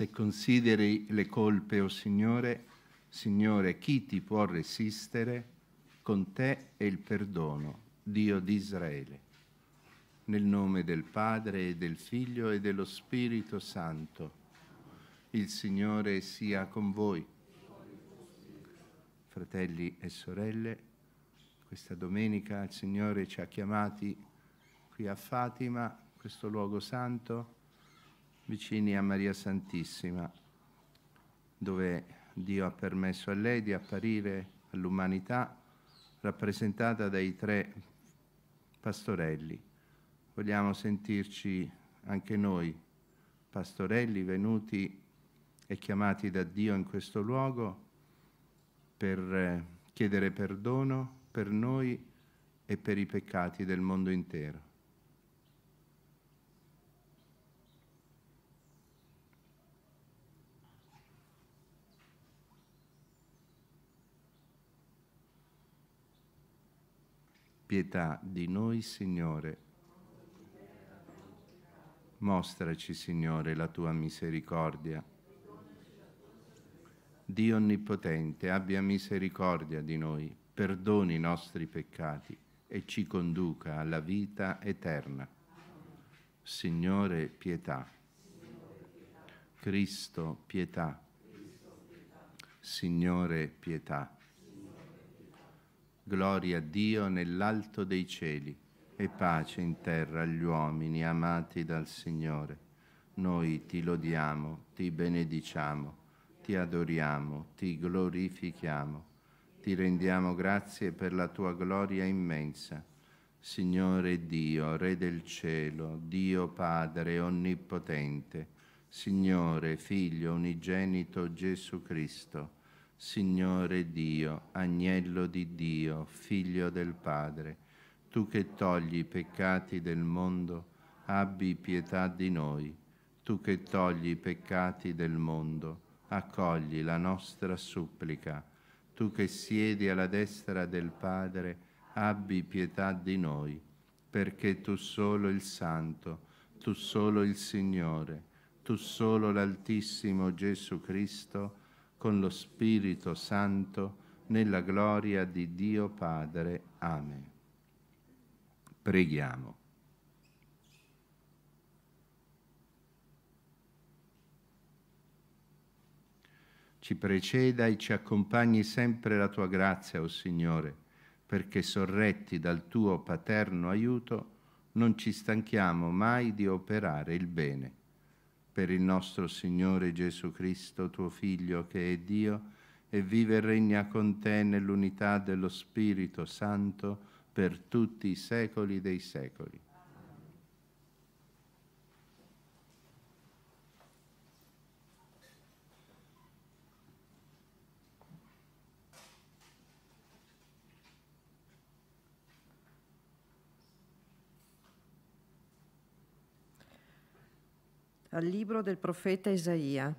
se consideri le colpe, o oh Signore, Signore, chi ti può resistere? Con te è il perdono, Dio di Israele. Nel nome del Padre e del Figlio e dello Spirito Santo, il Signore sia con voi. Fratelli e sorelle, questa domenica il Signore ci ha chiamati qui a Fatima, questo luogo santo, vicini a Maria Santissima, dove Dio ha permesso a lei di apparire all'umanità rappresentata dai tre pastorelli. Vogliamo sentirci anche noi, pastorelli venuti e chiamati da Dio in questo luogo per eh, chiedere perdono per noi e per i peccati del mondo intero. pietà di noi, Signore. Mostraci, Signore, la tua misericordia. Dio Onnipotente, abbia misericordia di noi, perdoni i nostri peccati e ci conduca alla vita eterna. Signore, pietà. Cristo, pietà. Signore, pietà gloria a Dio nell'alto dei cieli e pace in terra agli uomini amati dal Signore. Noi ti lodiamo, ti benediciamo, ti adoriamo, ti glorifichiamo, ti rendiamo grazie per la tua gloria immensa. Signore Dio, Re del cielo, Dio Padre onnipotente, Signore, Figlio unigenito Gesù Cristo, Signore Dio, agnello di Dio, figlio del Padre, tu che togli i peccati del mondo, abbi pietà di noi. Tu che togli i peccati del mondo, accogli la nostra supplica. Tu che siedi alla destra del Padre, abbi pietà di noi, perché tu solo il Santo, tu solo il Signore, tu solo l'Altissimo Gesù Cristo, con lo Spirito Santo, nella gloria di Dio Padre. Amen. Preghiamo. Ci preceda e ci accompagni sempre la tua grazia, o oh Signore, perché sorretti dal tuo paterno aiuto non ci stanchiamo mai di operare il bene per il nostro Signore Gesù Cristo, tuo Figlio, che è Dio, e vive e regna con te nell'unità dello Spirito Santo per tutti i secoli dei secoli. dal libro del profeta Isaia.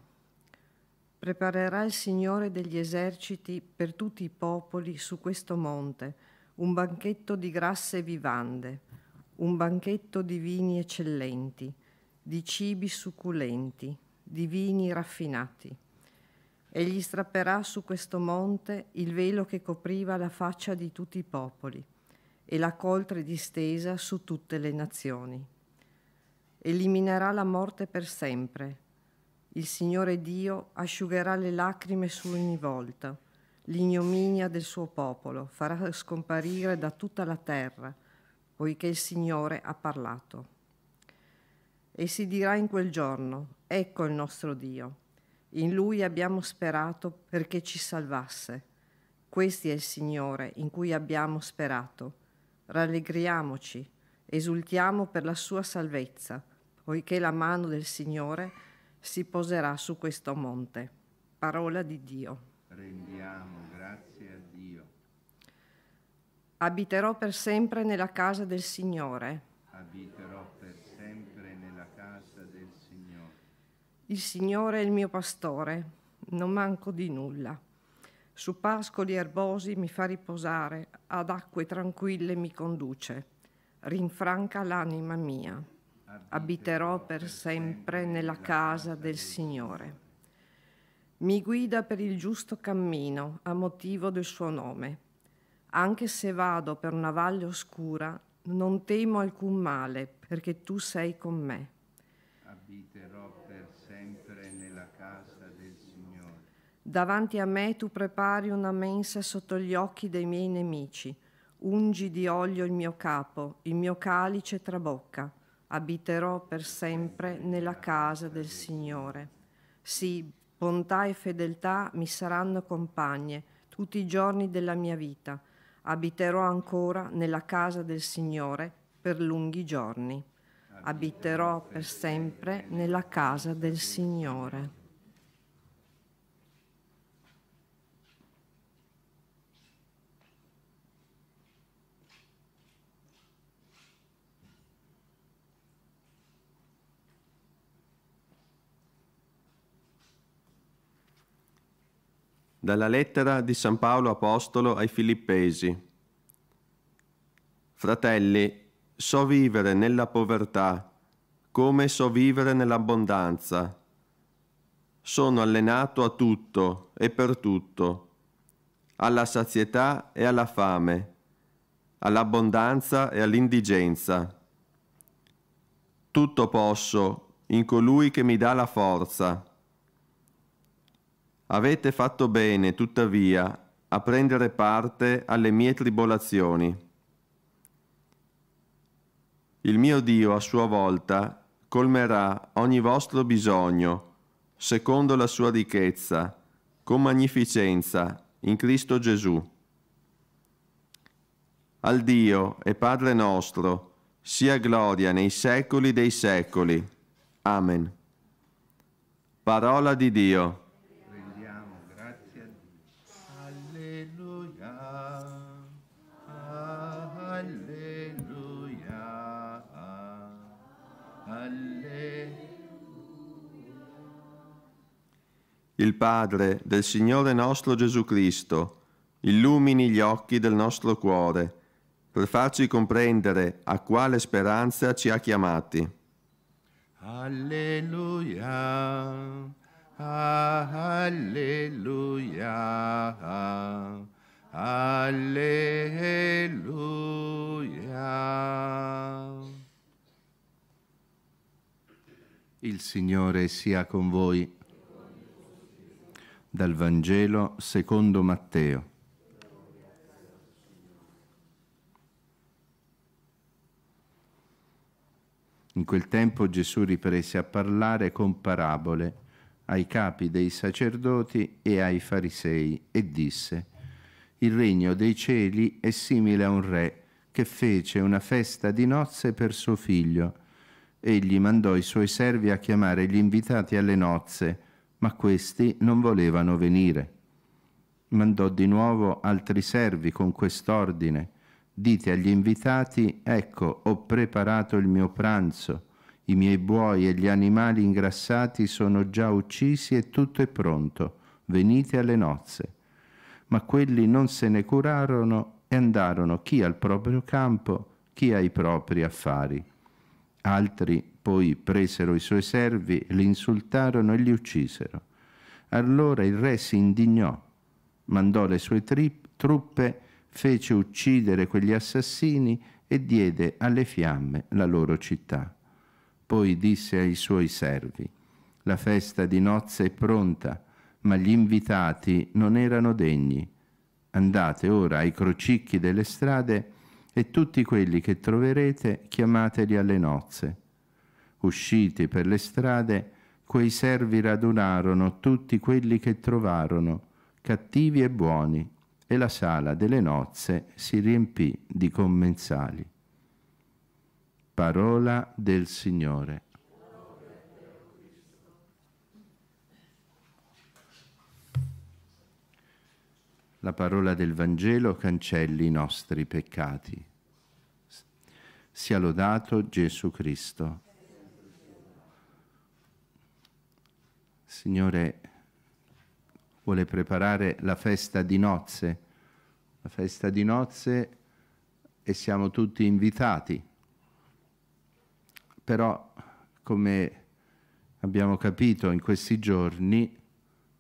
Preparerà il Signore degli eserciti per tutti i popoli su questo monte un banchetto di grasse vivande, un banchetto di vini eccellenti, di cibi succulenti, di vini raffinati. Egli strapperà su questo monte il velo che copriva la faccia di tutti i popoli e la coltre distesa su tutte le nazioni eliminerà la morte per sempre. Il Signore Dio asciugherà le lacrime su ogni volta, l'ignominia del suo popolo farà scomparire da tutta la terra, poiché il Signore ha parlato. E si dirà in quel giorno, ecco il nostro Dio, in Lui abbiamo sperato perché ci salvasse. Questo è il Signore in cui abbiamo sperato. Rallegriamoci esultiamo per la sua salvezza, poiché la mano del Signore si poserà su questo monte. Parola di Dio. Rendiamo grazie a Dio. Abiterò per sempre nella casa del Signore. Abiterò per sempre nella casa del Signore. Il Signore è il mio pastore, non manco di nulla. Su pascoli erbosi mi fa riposare, ad acque tranquille mi conduce rinfranca l'anima mia. Abiterò per sempre nella casa del Signore. Mi guida per il giusto cammino a motivo del suo nome. Anche se vado per una valle oscura, non temo alcun male, perché tu sei con me. Abiterò per sempre nella casa del Signore. Davanti a me tu prepari una mensa sotto gli occhi dei miei nemici Ungi di olio il mio capo, il mio calice trabocca. Abiterò per sempre nella casa del Signore. Sì, bontà e fedeltà mi saranno compagne tutti i giorni della mia vita. Abiterò ancora nella casa del Signore per lunghi giorni. Abiterò per sempre nella casa del Signore. dalla lettera di San Paolo Apostolo ai Filippesi. Fratelli, so vivere nella povertà come so vivere nell'abbondanza. Sono allenato a tutto e per tutto, alla sazietà e alla fame, all'abbondanza e all'indigenza. Tutto posso in colui che mi dà la forza. Avete fatto bene, tuttavia, a prendere parte alle mie tribolazioni. Il mio Dio a sua volta colmerà ogni vostro bisogno, secondo la sua ricchezza, con magnificenza, in Cristo Gesù. Al Dio e Padre nostro sia gloria nei secoli dei secoli. Amen. Parola di Dio. il Padre del Signore nostro Gesù Cristo, illumini gli occhi del nostro cuore, per farci comprendere a quale speranza ci ha chiamati. Alleluia, alleluia, alleluia. Il Signore sia con voi dal Vangelo secondo Matteo. In quel tempo Gesù riprese a parlare con parabole ai capi dei sacerdoti e ai farisei e disse, Il regno dei cieli è simile a un re che fece una festa di nozze per suo figlio. Egli mandò i suoi servi a chiamare gli invitati alle nozze, ma questi non volevano venire. Mandò di nuovo altri servi con quest'ordine, dite agli invitati, ecco, ho preparato il mio pranzo, i miei buoi e gli animali ingrassati sono già uccisi e tutto è pronto, venite alle nozze. Ma quelli non se ne curarono e andarono chi al proprio campo, chi ai propri affari. Altri poi presero i suoi servi, li insultarono e li uccisero. Allora il re si indignò, mandò le sue tri- truppe, fece uccidere quegli assassini e diede alle fiamme la loro città. Poi disse ai suoi servi, la festa di nozze è pronta, ma gli invitati non erano degni. Andate ora ai crocicchi delle strade e tutti quelli che troverete chiamateli alle nozze. Usciti per le strade, quei servi radunarono tutti quelli che trovarono, cattivi e buoni, e la sala delle nozze si riempì di commensali. Parola del Signore. La parola del Vangelo cancelli i nostri peccati sia lodato Gesù Cristo. Signore, vuole preparare la festa di nozze, la festa di nozze e siamo tutti invitati. Però, come abbiamo capito in questi giorni,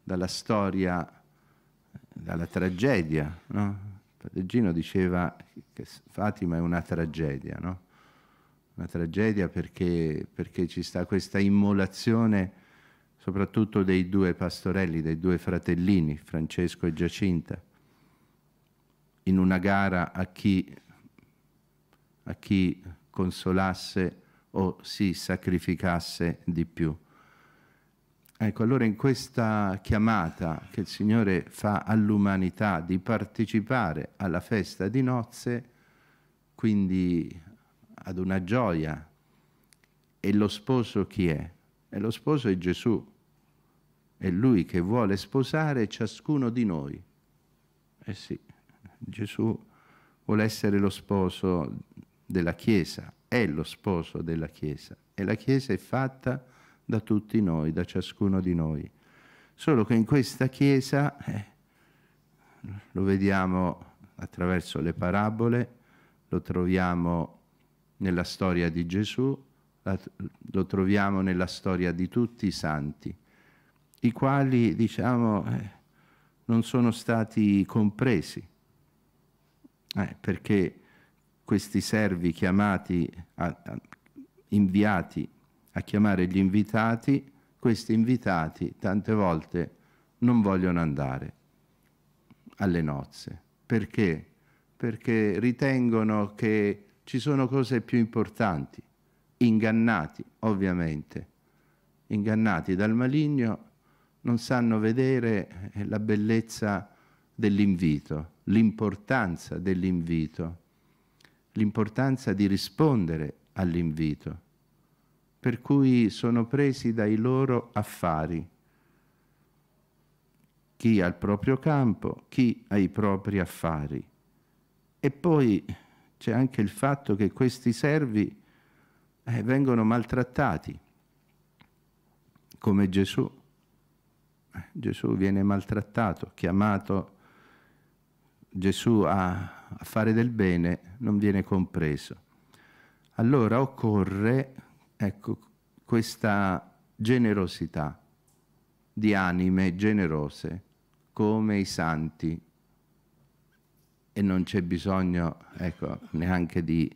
dalla storia, dalla tragedia, no? Gino diceva che Fatima è una tragedia, no? una tragedia perché, perché ci sta questa immolazione soprattutto dei due pastorelli, dei due fratellini, Francesco e Giacinta, in una gara a chi, a chi consolasse o si sacrificasse di più. Ecco, allora in questa chiamata che il Signore fa all'umanità di partecipare alla festa di nozze, quindi ad una gioia. E lo sposo chi è? E lo sposo è Gesù. È lui che vuole sposare ciascuno di noi. Eh sì, Gesù vuole essere lo sposo della Chiesa, è lo sposo della Chiesa. E la Chiesa è fatta da tutti noi, da ciascuno di noi. Solo che in questa Chiesa, eh, lo vediamo attraverso le parabole, lo troviamo nella storia di Gesù, lo troviamo nella storia di tutti i santi, i quali, diciamo, eh, non sono stati compresi, eh, perché questi servi chiamati, a, a, inviati a chiamare gli invitati, questi invitati tante volte non vogliono andare alle nozze. Perché? Perché ritengono che ci sono cose più importanti, ingannati ovviamente, ingannati dal maligno, non sanno vedere eh, la bellezza dell'invito, l'importanza dell'invito, l'importanza di rispondere all'invito, per cui sono presi dai loro affari, chi al proprio campo, chi ai propri affari. E poi c'è anche il fatto che questi servi eh, vengono maltrattati, come Gesù. Eh, Gesù viene maltrattato, chiamato Gesù a, a fare del bene, non viene compreso. Allora occorre ecco, questa generosità di anime generose come i santi e non c'è bisogno ecco, neanche di,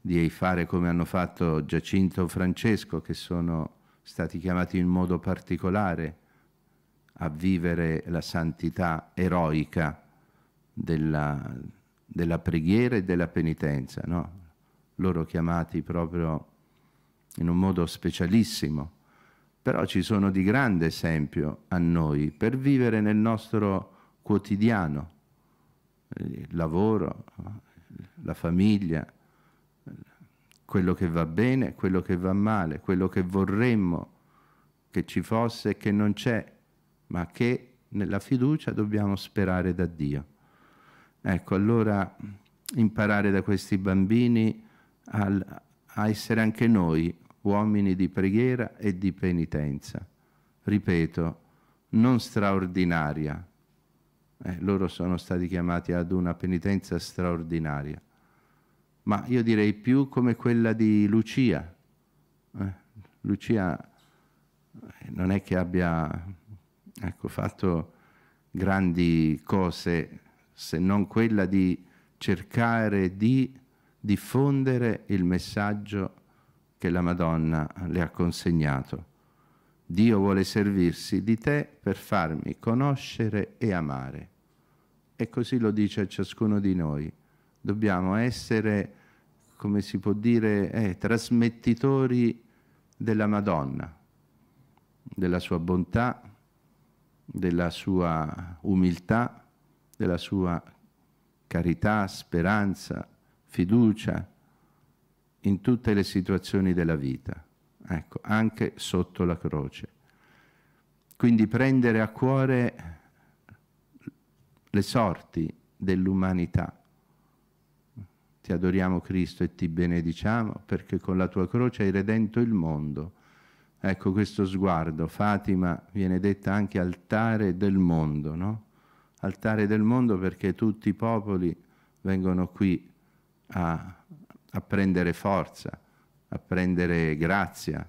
di, fare come hanno fatto Giacinto o Francesco, che sono stati chiamati in modo particolare a vivere la santità eroica della, della preghiera e della penitenza. No? Loro chiamati proprio in un modo specialissimo, però ci sono di grande esempio a noi per vivere nel nostro quotidiano il lavoro, la famiglia, quello che va bene, quello che va male, quello che vorremmo che ci fosse e che non c'è, ma che nella fiducia dobbiamo sperare da Dio. Ecco, allora imparare da questi bambini al, a essere anche noi uomini di preghiera e di penitenza. Ripeto, non straordinaria, eh, loro sono stati chiamati ad una penitenza straordinaria, ma io direi più come quella di Lucia. Eh, Lucia eh, non è che abbia ecco, fatto grandi cose se non quella di cercare di diffondere il messaggio che la Madonna le ha consegnato. Dio vuole servirsi di te per farmi conoscere e amare. E così lo dice a ciascuno di noi. Dobbiamo essere, come si può dire, eh, trasmettitori della Madonna, della sua bontà, della sua umiltà, della sua carità, speranza, fiducia in tutte le situazioni della vita ecco, anche sotto la croce. Quindi prendere a cuore le sorti dell'umanità. Ti adoriamo Cristo e ti benediciamo perché con la tua croce hai redento il mondo. Ecco questo sguardo. Fatima viene detta anche altare del mondo, no? Altare del mondo perché tutti i popoli vengono qui a, a prendere forza a prendere grazia.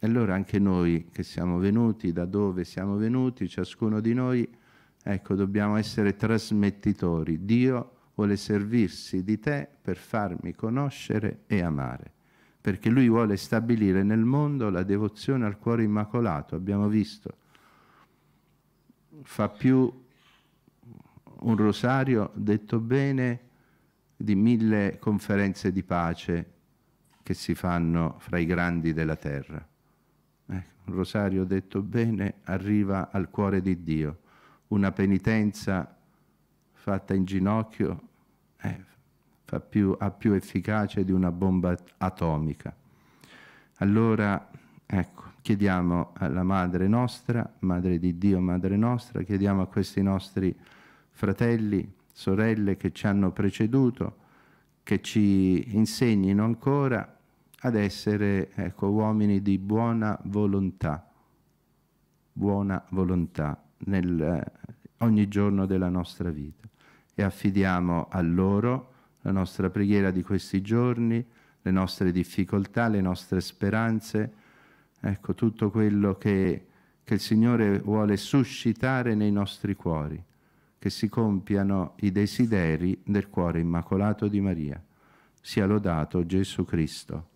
E allora anche noi che siamo venuti, da dove siamo venuti, ciascuno di noi, ecco, dobbiamo essere trasmettitori. Dio vuole servirsi di te per farmi conoscere e amare, perché lui vuole stabilire nel mondo la devozione al cuore immacolato, abbiamo visto. Fa più un rosario, detto bene, di mille conferenze di pace che si fanno fra i grandi della terra. Ecco, un rosario detto bene arriva al cuore di Dio, una penitenza fatta in ginocchio eh, fa più, ha più efficacia di una bomba atomica. Allora, ecco, chiediamo alla Madre nostra, Madre di Dio, Madre nostra, chiediamo a questi nostri fratelli, sorelle che ci hanno preceduto, che ci insegnino ancora ad essere ecco, uomini di buona volontà, buona volontà nel, eh, ogni giorno della nostra vita. E affidiamo a loro la nostra preghiera di questi giorni, le nostre difficoltà, le nostre speranze, ecco tutto quello che, che il Signore vuole suscitare nei nostri cuori, che si compiano i desideri del cuore immacolato di Maria. Sia lodato Gesù Cristo.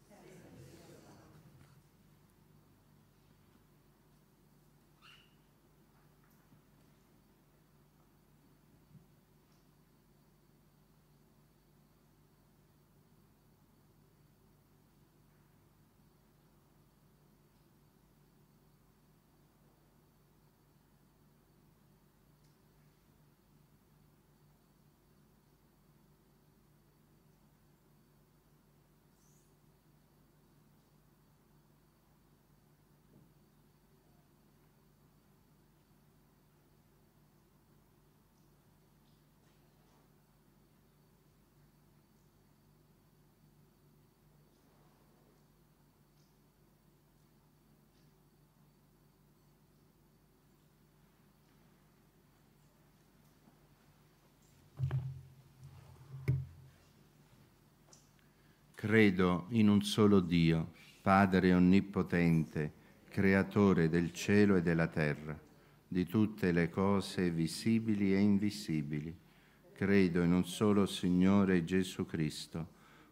Credo in un solo Dio, Padre Onnipotente, Creatore del cielo e della terra, di tutte le cose visibili e invisibili. Credo in un solo Signore Gesù Cristo,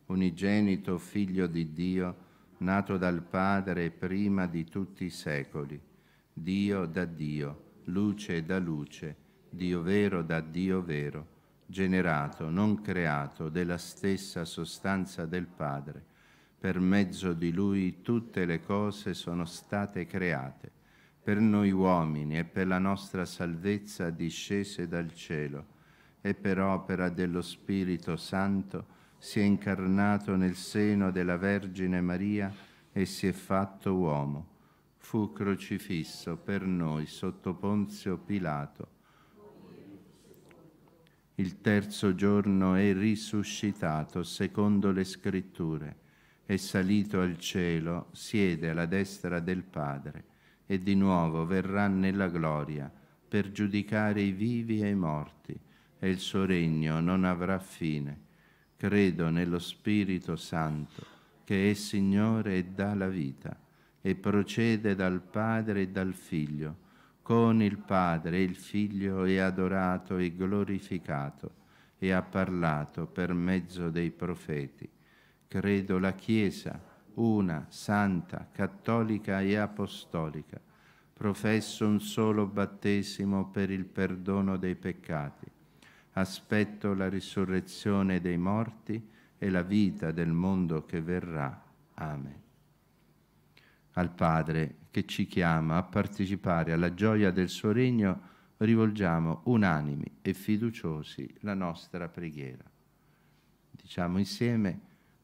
unigenito Figlio di Dio, nato dal Padre prima di tutti i secoli, Dio da Dio, luce da luce, Dio vero da Dio vero generato, non creato, della stessa sostanza del Padre. Per mezzo di Lui tutte le cose sono state create. Per noi uomini e per la nostra salvezza discese dal cielo e per opera dello Spirito Santo si è incarnato nel seno della Vergine Maria e si è fatto uomo. Fu crocifisso per noi sotto Ponzio Pilato il terzo giorno è risuscitato secondo le scritture, è salito al cielo, siede alla destra del Padre e di nuovo verrà nella gloria per giudicare i vivi e i morti e il suo regno non avrà fine. Credo nello Spirito Santo che è Signore e dà la vita e procede dal Padre e dal Figlio con il Padre, il Figlio è adorato e glorificato e ha parlato per mezzo dei profeti. Credo la Chiesa, una, santa, cattolica e apostolica. Professo un solo battesimo per il perdono dei peccati. Aspetto la risurrezione dei morti e la vita del mondo che verrà. Amen al Padre che ci chiama a partecipare alla gioia del suo regno, rivolgiamo unanimi e fiduciosi la nostra preghiera. Diciamo insieme,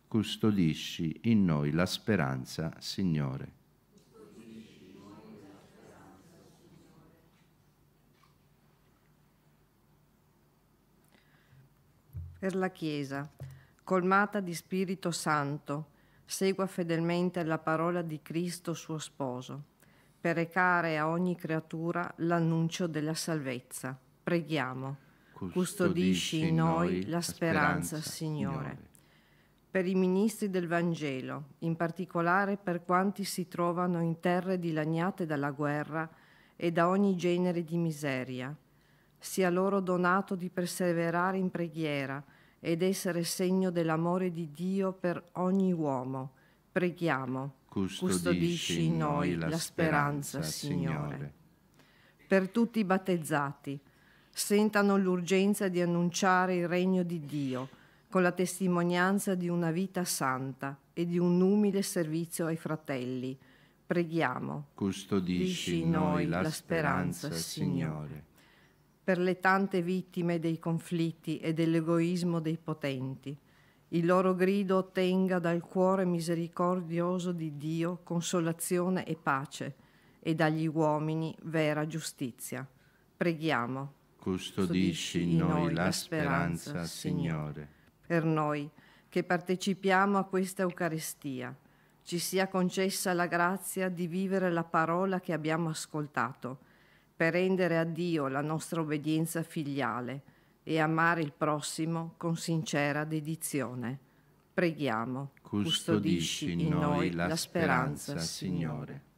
custodisci in noi la speranza, Signore. Per la Chiesa, colmata di Spirito Santo, segua fedelmente la parola di Cristo suo sposo, per recare a ogni creatura l'annuncio della salvezza. Preghiamo. Custodisci in noi la speranza, Signore. Per i ministri del Vangelo, in particolare per quanti si trovano in terre dilaniate dalla guerra e da ogni genere di miseria, sia loro donato di perseverare in preghiera ed essere segno dell'amore di Dio per ogni uomo. Preghiamo, custodisci in noi la speranza, Signore. Per tutti i battezzati, sentano l'urgenza di annunciare il regno di Dio con la testimonianza di una vita santa e di un umile servizio ai fratelli. Preghiamo. Custodisci in noi la speranza, Signore per le tante vittime dei conflitti e dell'egoismo dei potenti. Il loro grido ottenga dal cuore misericordioso di Dio consolazione e pace e dagli uomini vera giustizia. Preghiamo. Custodisci in noi la speranza, Signore. Per noi che partecipiamo a questa Eucaristia, ci sia concessa la grazia di vivere la parola che abbiamo ascoltato per rendere a Dio la nostra obbedienza filiale e amare il prossimo con sincera dedizione. Preghiamo, custodisci in noi la speranza, Signore.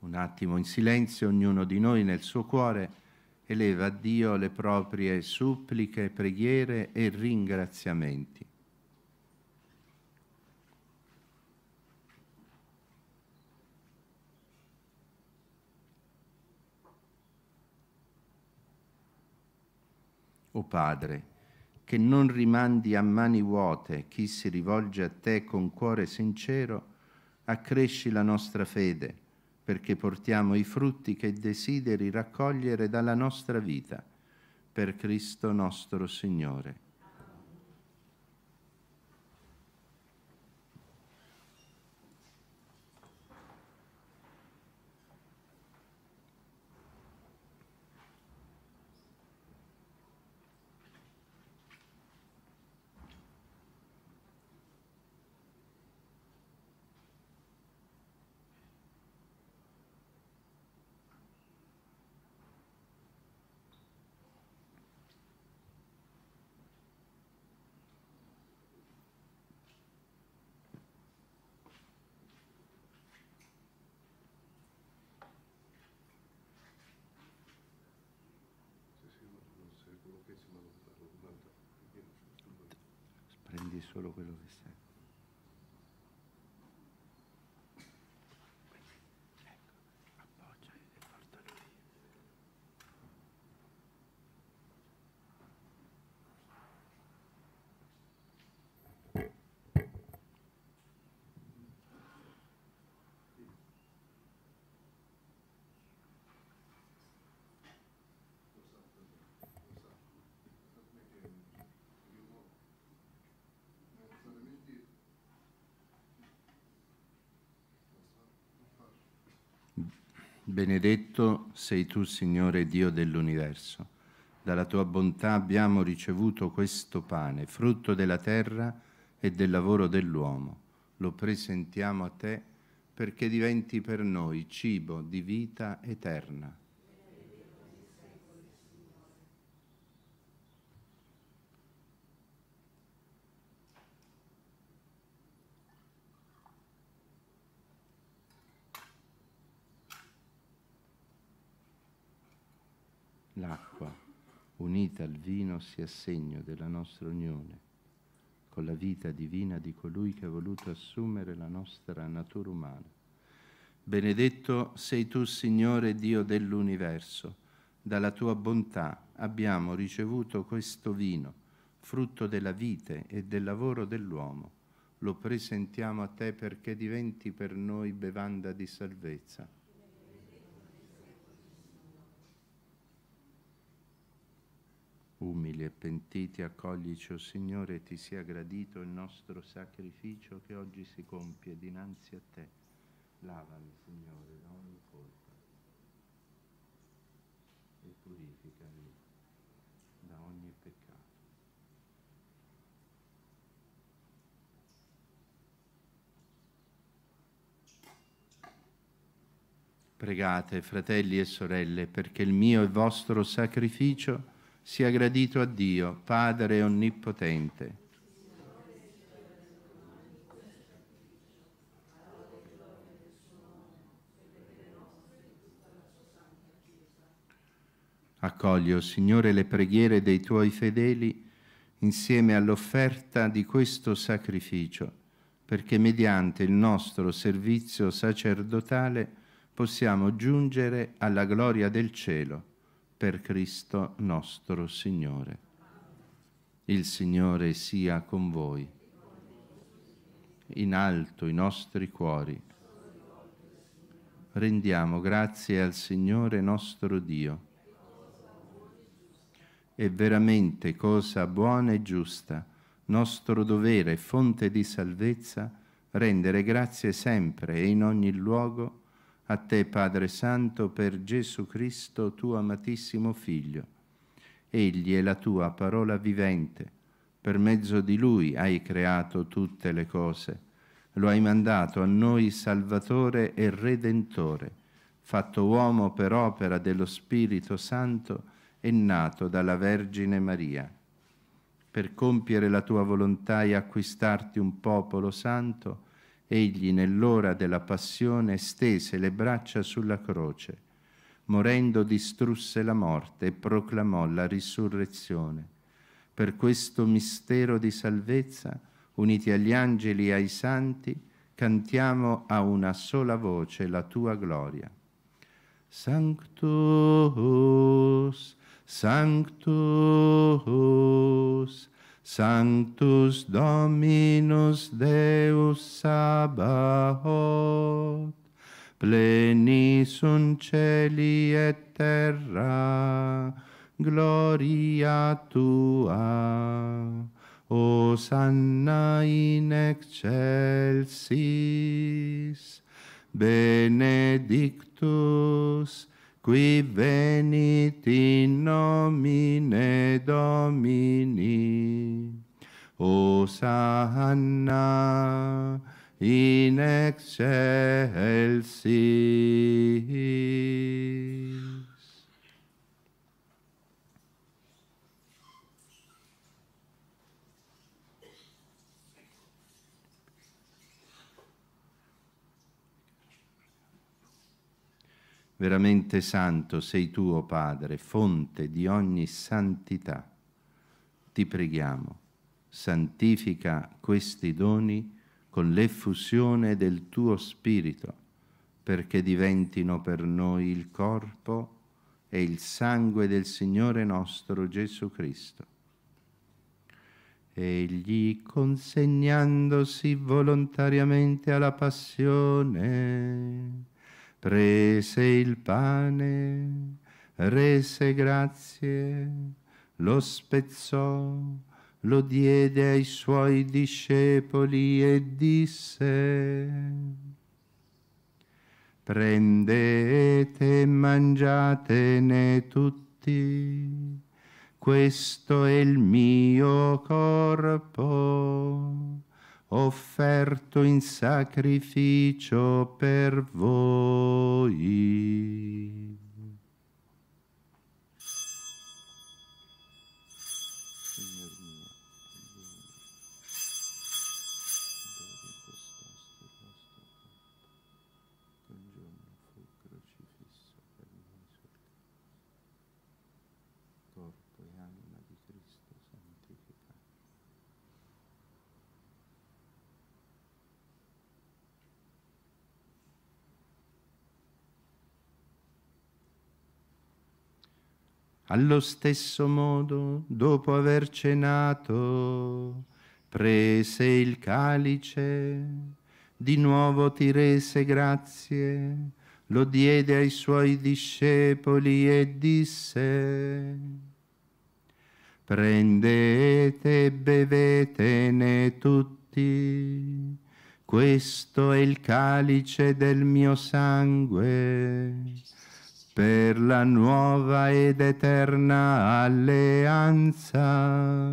Un attimo in silenzio, ognuno di noi nel suo cuore eleva a Dio le proprie suppliche, preghiere e ringraziamenti. o Padre, che non rimandi a mani vuote chi si rivolge a te con cuore sincero, accresci la nostra fede, perché portiamo i frutti che desideri raccogliere dalla nostra vita, per Cristo nostro Signore. Benedetto sei tu, Signore Dio dell'universo. Dalla tua bontà abbiamo ricevuto questo pane, frutto della terra e del lavoro dell'uomo. Lo presentiamo a te perché diventi per noi cibo di vita eterna. l'acqua unita al vino sia segno della nostra unione con la vita divina di colui che ha voluto assumere la nostra natura umana. Benedetto sei tu, Signore Dio dell'universo, dalla tua bontà abbiamo ricevuto questo vino, frutto della vite e del lavoro dell'uomo. Lo presentiamo a te perché diventi per noi bevanda di salvezza. umili e pentiti, accoglici, o Signore, e ti sia gradito il nostro sacrificio che oggi si compie dinanzi a te. Lavami, Signore, da ogni colpa e purificami da ogni peccato. Pregate, fratelli e sorelle, perché il mio e vostro sacrificio sia gradito a Dio, Padre Onnipotente. Accogli, oh Signore, le preghiere dei tuoi fedeli insieme all'offerta di questo sacrificio, perché mediante il nostro servizio sacerdotale possiamo giungere alla gloria del cielo per Cristo nostro Signore. Il Signore sia con voi. In alto i nostri cuori. Rendiamo grazie al Signore nostro Dio. È veramente cosa buona e giusta, nostro dovere e fonte di salvezza, rendere grazie sempre e in ogni luogo a te Padre Santo per Gesù Cristo, tuo amatissimo Figlio. Egli è la tua parola vivente, per mezzo di lui hai creato tutte le cose, lo hai mandato a noi Salvatore e Redentore, fatto uomo per opera dello Spirito Santo e nato dalla Vergine Maria. Per compiere la tua volontà e acquistarti un popolo santo, egli nell'ora della passione stese le braccia sulla croce, morendo distrusse la morte e proclamò la risurrezione. Per questo mistero di salvezza, uniti agli angeli e ai santi, cantiamo a una sola voce la tua gloria. Sanctus, Sanctus, Sanctus Dominus Deus Sabaoth, pleni sunt celi et terra, gloria tua. Hosanna in excelsis, benedictus qui venit in nomine Domini. Osanna in excelsis. Veramente santo sei tu, o oh Padre, fonte di ogni santità. Ti preghiamo, santifica questi doni con l'effusione del tuo Spirito, perché diventino per noi il corpo e il sangue del Signore nostro Gesù Cristo. Egli, consegnandosi volontariamente alla passione, prese il pane, rese grazie, lo spezzò, lo diede ai suoi discepoli e disse, prendete e mangiatene tutti, questo è il mio corpo offerto in sacrificio per voi. Allo stesso modo, dopo aver cenato, prese il calice, di nuovo ti rese grazie, lo diede ai suoi discepoli e disse, prendete e bevetene tutti, questo è il calice del mio sangue per la nuova ed eterna alleanza,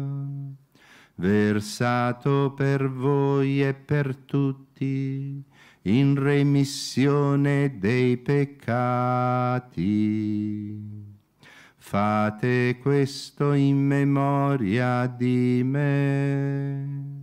versato per voi e per tutti in remissione dei peccati. Fate questo in memoria di me.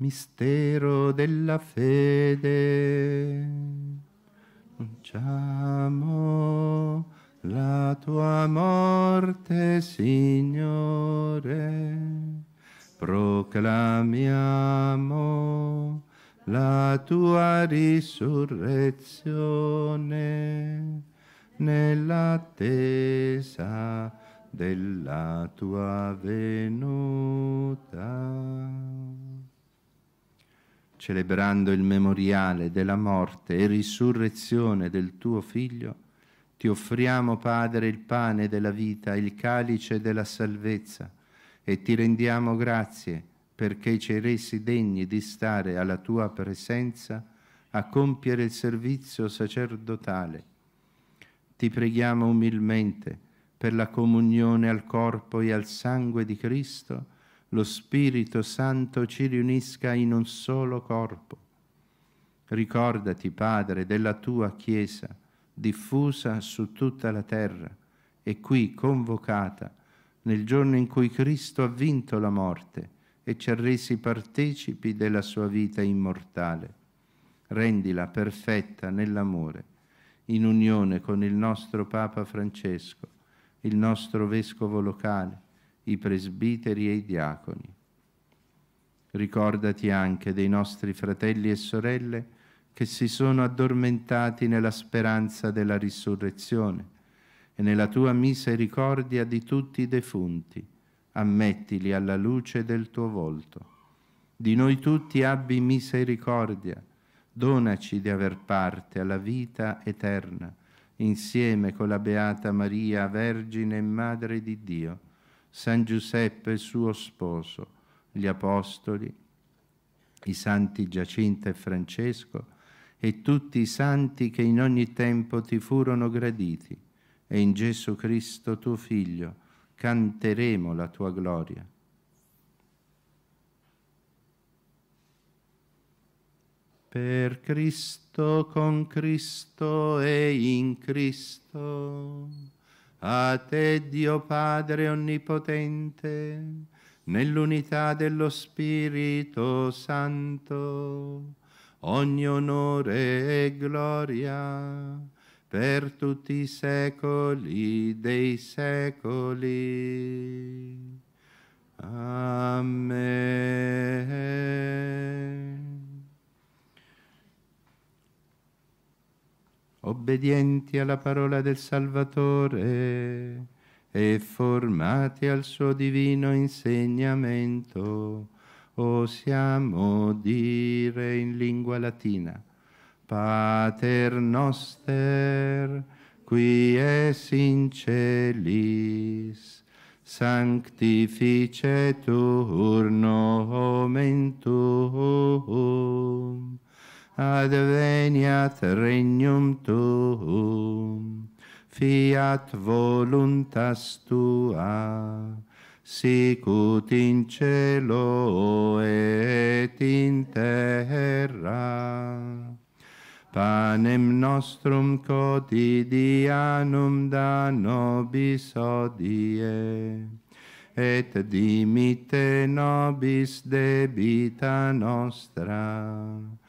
mistero della fede. Annunciamo la tua morte, Signore. Proclamiamo la tua risurrezione nell'attesa della tua venuta celebrando il memoriale della morte e risurrezione del tuo Figlio, ti offriamo, Padre, il pane della vita, il calice della salvezza, e ti rendiamo grazie perché ci hai resi degni di stare alla tua presenza a compiere il servizio sacerdotale. Ti preghiamo umilmente per la comunione al corpo e al sangue di Cristo, lo Spirito Santo ci riunisca in un solo corpo. Ricordati, Padre, della tua Chiesa, diffusa su tutta la terra e qui convocata nel giorno in cui Cristo ha vinto la morte e ci ha resi partecipi della sua vita immortale. Rendila perfetta nell'amore, in unione con il nostro Papa Francesco, il nostro Vescovo locale, i presbiteri e i diaconi. Ricordati anche dei nostri fratelli e sorelle che si sono addormentati nella speranza della risurrezione e nella tua misericordia di tutti i defunti, ammettili alla luce del tuo volto. Di noi tutti abbi misericordia, donaci di aver parte alla vita eterna, insieme con la Beata Maria, Vergine e Madre di Dio, San Giuseppe suo sposo, gli apostoli, i santi Giacinta e Francesco e tutti i santi che in ogni tempo ti furono graditi, e in Gesù Cristo tuo Figlio canteremo la tua gloria. Per Cristo, con Cristo e in Cristo. A te Dio Padre Onnipotente, nell'unità dello Spirito Santo, ogni onore e gloria per tutti i secoli dei secoli. Amen. obbedienti alla parola del Salvatore e formati al suo divino insegnamento, osiamo dire in lingua latina, Pater noster, qui es in celis, sanctificetur nomen tuum, adveniat regnum tuum, fiat voluntas tua, sicut in cielo et in terra. Panem nostrum quotidianum da nobis odie, et dimitte nobis debita nostra,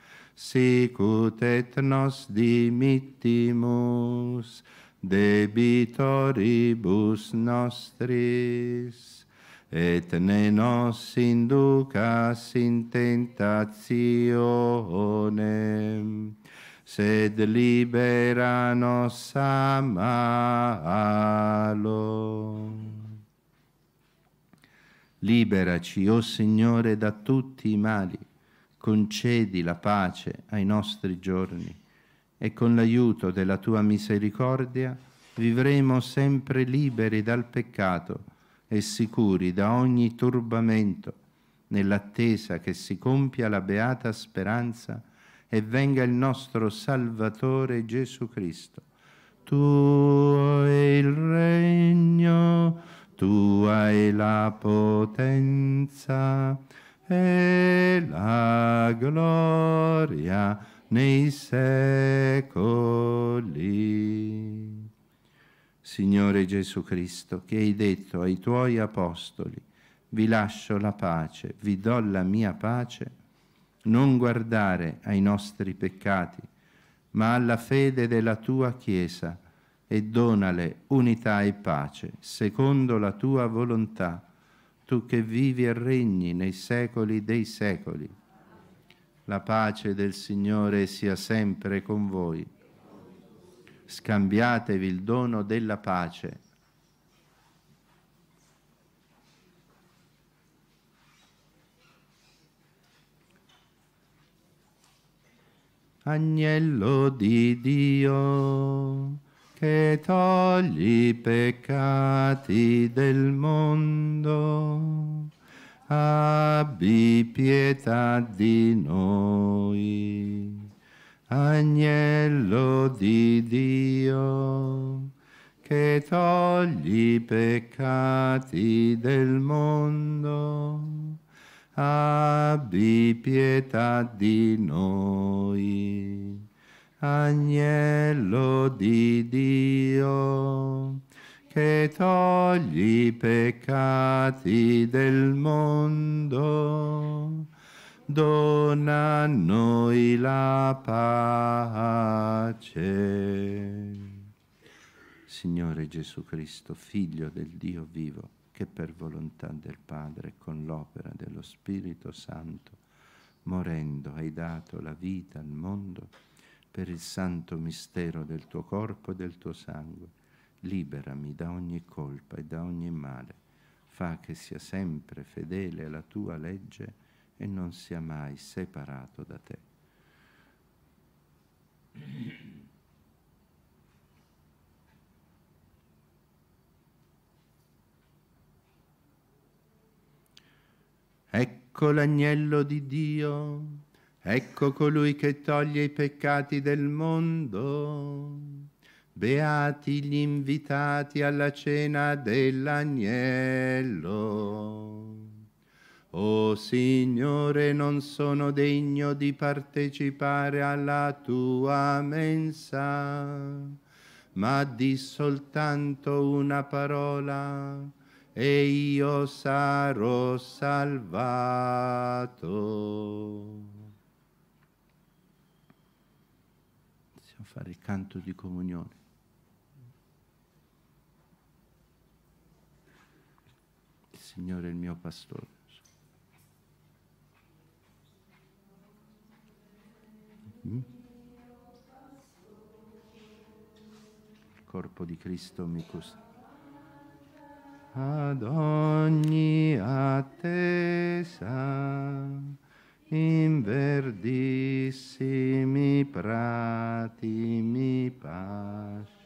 sicut et nos dimittimus debitoribus nostris, et ne nos inducas in tentationem, sed libera nos a malo. Liberaci, o oh Signore, da tutti i mali, concedi la pace ai nostri giorni e con l'aiuto della tua misericordia vivremo sempre liberi dal peccato e sicuri da ogni turbamento, nell'attesa che si compia la beata speranza e venga il nostro Salvatore Gesù Cristo. Tuo è il regno, tua è la potenza e la gloria nei secoli. Signore Gesù Cristo, che hai detto ai tuoi apostoli, vi lascio la pace, vi do la mia pace, non guardare ai nostri peccati, ma alla fede della tua Chiesa, e donale unità e pace, secondo la tua volontà tu che vivi e regni nei secoli dei secoli. La pace del Signore sia sempre con voi. Scambiatevi il dono della pace. Agnello di Dio che togli i peccati del mondo, abbi pietà di noi. Agnello di Dio, che togli i peccati del mondo, abbi pietà di noi agnello di Dio, che togli i peccati del mondo, dona a noi la pace. Signore Gesù Cristo, Figlio del Dio vivo, che per volontà del Padre, con l'opera dello Spirito Santo, morendo hai dato la vita al mondo, per il santo mistero del tuo corpo e del tuo sangue. Liberami da ogni colpa e da ogni male. Fa che sia sempre fedele alla tua legge e non sia mai separato da te. Ecco l'agnello di Dio Ecco colui che toglie i peccati del mondo. Beati gli invitati alla cena dell'agnello. O Signore, non sono degno di partecipare alla tua mensa, ma di soltanto una parola e io sarò salvato. fare il canto di comunione. Il Signore è il mio pastore. Mm? Il corpo di Cristo mi costa. Ad ogni attesa in verdissimi prati mi pasci.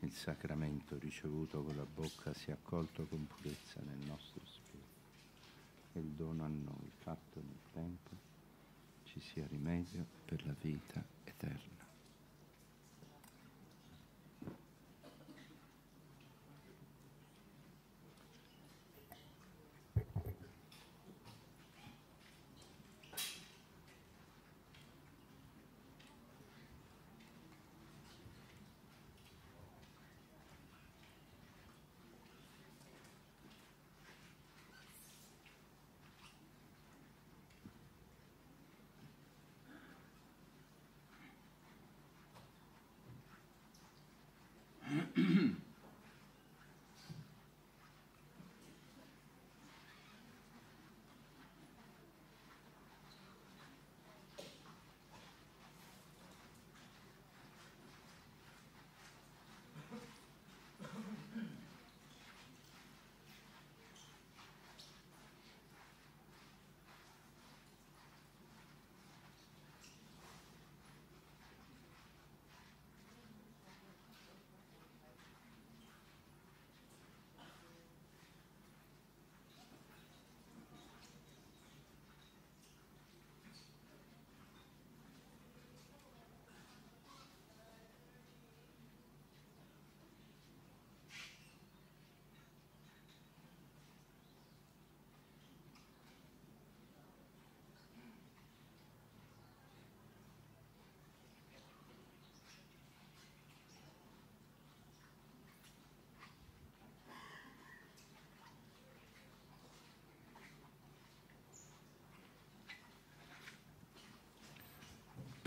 il sacramento ricevuto con la bocca sia accolto con purezza nel nostro spirito e il dono a noi fatto nel tempo ci sia rimedio per la vita eterna.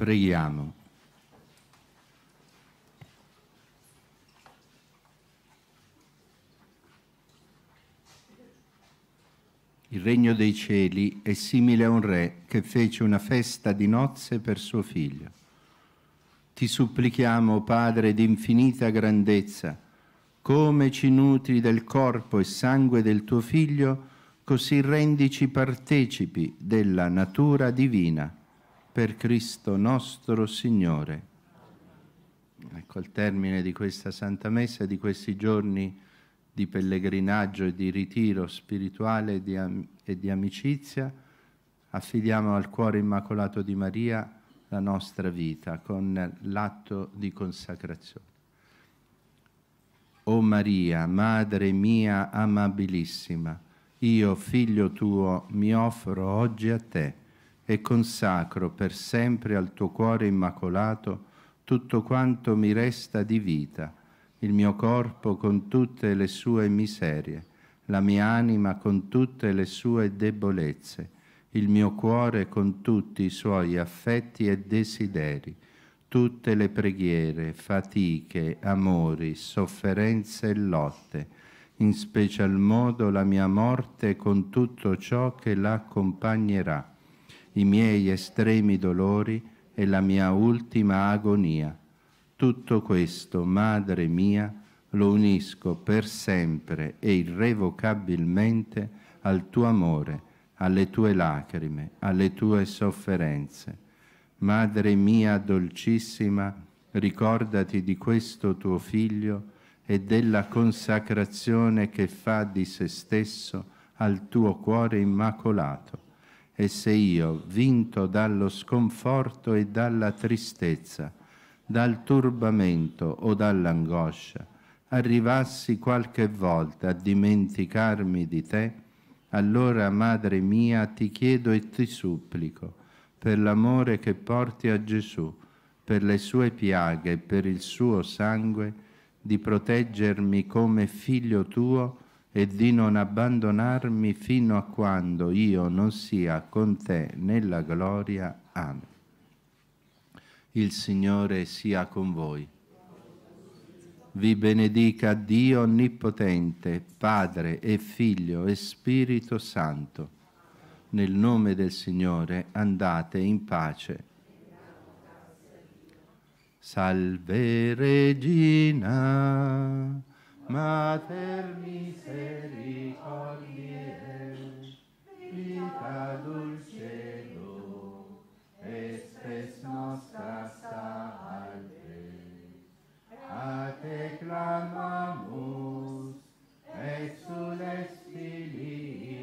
Preghiamo. Il regno dei cieli è simile a un re che fece una festa di nozze per suo figlio. Ti supplichiamo, Padre di infinita grandezza, come ci nutri del corpo e sangue del tuo figlio, così rendici partecipi della natura divina per Cristo nostro Signore. Ecco, al termine di questa Santa Messa, di questi giorni di pellegrinaggio e di ritiro spirituale e di, amicizia, affidiamo al cuore immacolato di Maria la nostra vita con l'atto di consacrazione. O Maria, Madre mia amabilissima, io, figlio tuo, mi offro oggi a te e consacro per sempre al tuo cuore immacolato tutto quanto mi resta di vita, il mio corpo con tutte le sue miserie, la mia anima con tutte le sue debolezze, il mio cuore con tutti i suoi affetti e desideri, tutte le preghiere, fatiche, amori, sofferenze e lotte, in special modo la mia morte con tutto ciò che l'accompagnerà i miei estremi dolori e la mia ultima agonia. Tutto questo, Madre mia, lo unisco per sempre e irrevocabilmente al tuo amore, alle tue lacrime, alle tue sofferenze. Madre mia dolcissima, ricordati di questo tuo figlio e della consacrazione che fa di se stesso al tuo cuore immacolato e se io, vinto dallo sconforto e dalla tristezza, dal turbamento o dall'angoscia, arrivassi qualche volta a dimenticarmi di te, allora, Madre mia, ti chiedo e ti supplico, per l'amore che porti a Gesù, per le sue piaghe e per il suo sangue, di proteggermi come figlio tuo e di non abbandonarmi fino a quando io non sia con te nella gloria. Amen. Il Signore sia con voi. Vi benedica Dio Onnipotente, Padre e Figlio e Spirito Santo. Nel nome del Signore andate in pace. Salve Regina. Mater misericordiae, vita dulcedo, est nostra salve. A te clamamus, exules filii,